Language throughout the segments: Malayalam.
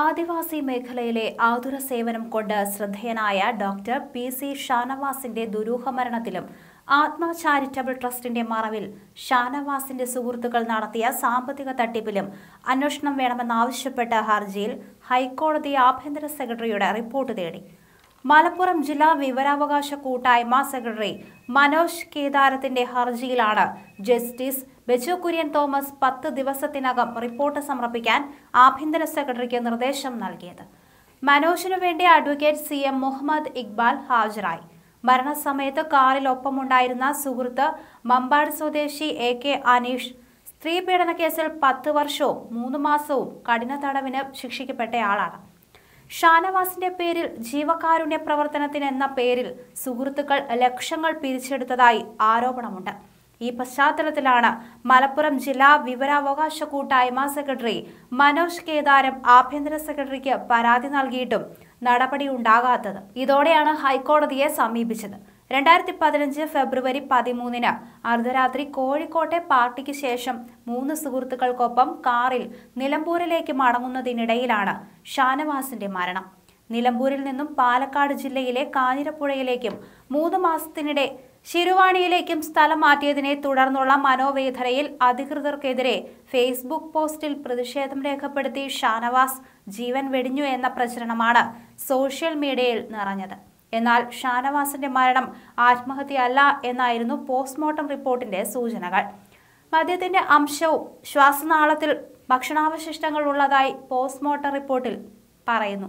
ആദിവാസി മേഖലയിലെ ആതുര സേവനം കൊണ്ട് ശ്രദ്ധേയനായ ഡോക്ടർ പി സി ഷാനവാസിന്റെ ദുരൂഹമരണത്തിലും ആത്മ ചാരിറ്റബിൾ ട്രസ്റ്റിന്റെ മറവിൽ ഷാനവാസിന്റെ സുഹൃത്തുക്കൾ നടത്തിയ സാമ്പത്തിക തട്ടിപ്പിലും അന്വേഷണം വേണമെന്നാവശ്യപ്പെട്ട ഹർജിയിൽ ഹൈക്കോടതി ആഭ്യന്തര സെക്രട്ടറിയുടെ റിപ്പോർട്ട് തേടി മലപ്പുറം ജില്ലാ വിവരാവകാശ കൂട്ടായ്മ സെക്രട്ടറി മനോജ് കേദാരത്തിന്റെ ഹർജിയിലാണ് ജസ്റ്റിസ് വെജു കുര്യൻ തോമസ് പത്ത് ദിവസത്തിനകം റിപ്പോർട്ട് സമർപ്പിക്കാൻ ആഭ്യന്തര സെക്രട്ടറിക്ക് നിർദ്ദേശം നൽകിയത് മനോജിനു വേണ്ടി advocate C M Muhammad Iqbal ഹാജരായി മരണസമയത്ത് കാറിൽ ഒപ്പമുണ്ടായിരുന്ന സുഹൃത്ത് മമ്പാട് സ്വദേശി എ കെ അനീഷ് സ്ത്രീ പീഡന കേസിൽ പത്ത് വർഷവും മൂന്ന് മാസവും കഠിന തടവിന് ശിക്ഷിക്കപ്പെട്ടയാളാണ് ഷാനവാസിന്റെ പേരിൽ ജീവകാരുണ്യ പ്രവർത്തനത്തിന് എന്ന പേരിൽ സുഹൃത്തുക്കൾ ലക്ഷങ്ങൾ പിരിച്ചെടുത്തതായി ആരോപണമുണ്ട് ഈ പശ്ചാത്തലത്തിലാണ് മലപ്പുറം ജില്ലാ വിവരാവകാശ കൂട്ടായ്മ സെക്രട്ടറി മനോജ് കേദാരം ആഭ്യന്തര സെക്രട്ടറിക്ക് പരാതി നൽകിയിട്ടും ഉണ്ടാകാത്തത് ഇതോടെയാണ് ഹൈക്കോടതിയെ സമീപിച്ചത് രണ്ടായിരത്തി പതിനഞ്ച് ഫെബ്രുവരി പതിമൂന്നിന് അർദ്ധരാത്രി കോഴിക്കോട്ടെ പാർട്ടിക്ക് ശേഷം മൂന്ന് സുഹൃത്തുക്കൾക്കൊപ്പം കാറിൽ നിലമ്പൂരിലേക്ക് മടങ്ങുന്നതിനിടയിലാണ് ഷാനവാസിന്റെ മരണം നിലമ്പൂരിൽ നിന്നും പാലക്കാട് ജില്ലയിലെ കാഞ്ഞിരപ്പുഴയിലേക്കും മൂന്ന് മാസത്തിനിടെ ശിരുവാണിയിലേക്കും സ്ഥലം മാറ്റിയതിനെ തുടർന്നുള്ള മനോവേദനയിൽ അധികൃതർക്കെതിരെ ഫേസ്ബുക്ക് പോസ്റ്റിൽ പ്രതിഷേധം രേഖപ്പെടുത്തി ഷാനവാസ് ജീവൻ വെടിഞ്ഞു എന്ന പ്രചരണമാണ് സോഷ്യൽ മീഡിയയിൽ നിറഞ്ഞത് എന്നാൽ ഷാനവാസിന്റെ മരണം ആത്മഹത്യയല്ല എന്നായിരുന്നു പോസ്റ്റ്മോർട്ടം റിപ്പോർട്ടിന്റെ സൂചനകൾ മദ്യത്തിന്റെ അംശവും ശ്വാസനാളത്തിൽ ഭക്ഷണാവശിഷ്ടങ്ങൾ ഉള്ളതായി പോസ്റ്റ്മോർട്ടം റിപ്പോർട്ടിൽ പറയുന്നു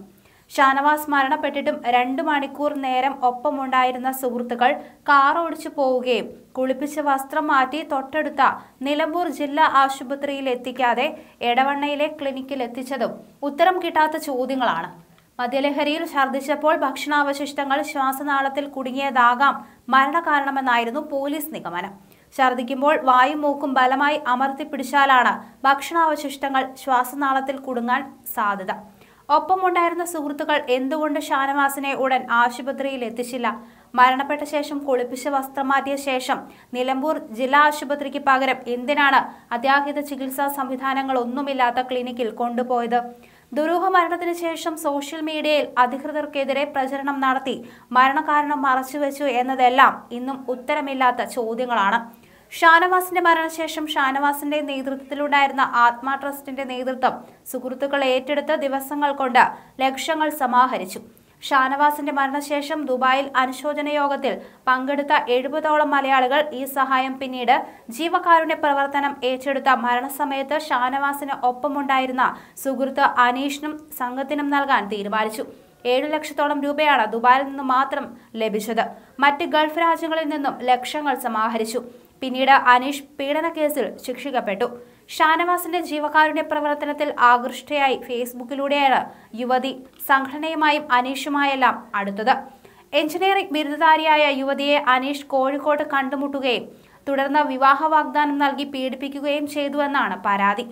ഷാനവാസ് മരണപ്പെട്ടിട്ടും രണ്ട് മണിക്കൂർ നേരം ഒപ്പമുണ്ടായിരുന്ന സുഹൃത്തുക്കൾ കാർ ഓടിച്ചു പോവുകയും കുളിപ്പിച്ച വസ്ത്രം മാറ്റി തൊട്ടടുത്ത നിലമ്പൂർ ജില്ലാ ആശുപത്രിയിൽ എത്തിക്കാതെ എടവണ്ണയിലെ ക്ലിനിക്കിൽ എത്തിച്ചതും ഉത്തരം കിട്ടാത്ത ചോദ്യങ്ങളാണ് മദ്യലഹരിയിൽ ഛർദ്ദിച്ചപ്പോൾ ഭക്ഷണാവശിഷ്ടങ്ങൾ ശ്വാസനാളത്തിൽ കുടുങ്ങിയതാകാം മരണകാരണമെന്നായിരുന്നു പോലീസ് നിഗമനം ഛർദ്ദിക്കുമ്പോൾ വായും മൂക്കും ബലമായി അമർത്തിപ്പിടിച്ചാലാണ് ഭക്ഷണാവശിഷ്ടങ്ങൾ ശ്വാസനാളത്തിൽ കുടുങ്ങാൻ സാധ്യത ഒപ്പമുണ്ടായിരുന്ന സുഹൃത്തുക്കൾ എന്തുകൊണ്ട് ഷാനവാസിനെ ഉടൻ ആശുപത്രിയിൽ എത്തിച്ചില്ല മരണപ്പെട്ട ശേഷം കുളിപ്പിച്ച വസ്ത്രം മാറ്റിയ ശേഷം നിലമ്പൂർ ജില്ലാ ആശുപത്രിക്ക് പകരം എന്തിനാണ് അത്യാഹിത ചികിത്സാ സംവിധാനങ്ങൾ ഒന്നുമില്ലാത്ത ക്ലിനിക്കിൽ കൊണ്ടുപോയത് ദുരൂഹ മരണത്തിന് ശേഷം സോഷ്യൽ മീഡിയയിൽ അധികൃതർക്കെതിരെ പ്രചരണം നടത്തി മരണകാരണം മറച്ചുവെച്ചു എന്നതെല്ലാം ഇന്നും ഉത്തരമില്ലാത്ത ചോദ്യങ്ങളാണ് ഷാനവാസിന്റെ മരണശേഷം ഷാനവാസിന്റെ നേതൃത്വത്തിലുണ്ടായിരുന്ന ആത്മ ട്രസ്റ്റിന്റെ നേതൃത്വം സുഹൃത്തുക്കൾ ഏറ്റെടുത്ത് ദിവസങ്ങൾ കൊണ്ട് ലക്ഷങ്ങൾ സമാഹരിച്ചു ഷാനവാസിന്റെ മരണശേഷം ദുബായിൽ അനുശോചന യോഗത്തിൽ പങ്കെടുത്ത എഴുപതോളം മലയാളികൾ ഈ സഹായം പിന്നീട് ജീവകാരുണ്യ പ്രവർത്തനം ഏറ്റെടുത്ത മരണസമയത്ത് ഷാനവാസിന് ഒപ്പമുണ്ടായിരുന്ന സുഹൃത്ത് അനീഷിനും സംഘത്തിനും നൽകാൻ തീരുമാനിച്ചു ഏഴു ലക്ഷത്തോളം രൂപയാണ് ദുബായിൽ നിന്ന് മാത്രം ലഭിച്ചത് മറ്റ് ഗൾഫ് രാജ്യങ്ങളിൽ നിന്നും ലക്ഷങ്ങൾ സമാഹരിച്ചു പിന്നീട് അനീഷ് പീഡനക്കേസിൽ ശിക്ഷിക്കപ്പെട്ടു ഷാനവാസിന്റെ ജീവകാരുണ്യ പ്രവർത്തനത്തിൽ ആകൃഷ്ടയായി ഫേസ്ബുക്കിലൂടെയാണ് യുവതി സംഘടനയുമായും അനീഷുമായെല്ലാം അടുത്തത് എഞ്ചിനീയറിംഗ് ബിരുദധാരിയായ യുവതിയെ അനീഷ് കോഴിക്കോട് കണ്ടുമുട്ടുകയും തുടർന്ന് വിവാഹ വാഗ്ദാനം നൽകി പീഡിപ്പിക്കുകയും ചെയ്തുവെന്നാണ് പരാതി